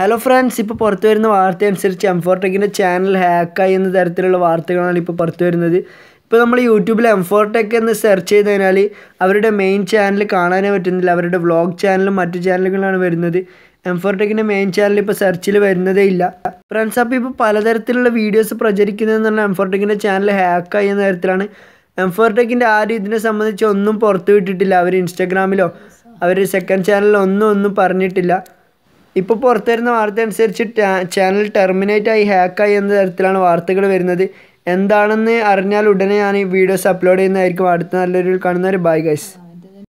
hello friends ഇപ്പോൾ പുറത്തു വരുന്ന വാർത്ത അനുസരിച്ച് ടെക്കിൻ്റെ ചാനൽ ഹാക്കായി എന്ന തരത്തിലുള്ള വാർത്തകളാണ് ഇപ്പോൾ പുറത്തു വരുന്നത് ഇപ്പോൾ നമ്മൾ യൂട്യൂബിൽ ടെക്ക് എന്ന് സെർച്ച് ചെയ്ത് കഴിഞ്ഞാൽ അവരുടെ മെയിൻ ചാനൽ കാണാനേ പറ്റുന്നില്ല അവരുടെ വ്ളോഗ് ചാനലും മറ്റു ചാനലുകളാണ് വരുന്നത് ടെക്കിൻ്റെ മെയിൻ ചാനൽ ഇപ്പോൾ സെർച്ചിൽ വരുന്നതേ ഇല്ല ഫ്രണ്ട്സ് അപ്പോൾ ഇപ്പോൾ പലതരത്തിലുള്ള വീഡിയോസ് പ്രചരിക്കുന്നതെന്ന് പറഞ്ഞാൽ ടെക്കിൻ്റെ ചാനൽ ഹാക്കായി എന്ന തരത്തിലാണ് ടെക്കിൻ്റെ ആരും ഇതിനെ സംബന്ധിച്ച് ഒന്നും പുറത്തു വിട്ടിട്ടില്ല അവർ ഇൻസ്റ്റാഗ്രാമിലോ അവർ സെക്കൻഡ് ചാനലിലോ ഒന്നും ഒന്നും പറഞ്ഞിട്ടില്ല ഇപ്പോൾ പുറത്തു വരുന്ന വാർത്ത അനുസരിച്ച് ചാനൽ ടെർമിനേറ്റ് ആയി ഹാക്കായി എന്ന തരത്തിലാണ് വാർത്തകൾ വരുന്നത് എന്താണെന്ന് അറിഞ്ഞാൽ ഉടനെ ഞാൻ ഈ വീഡിയോസ് അപ്ലോഡ് ചെയ്യുന്നതായിരിക്കും അടുത്ത നല്ലൊരു കാണുന്നൊരു ബൈ ഗൈസ്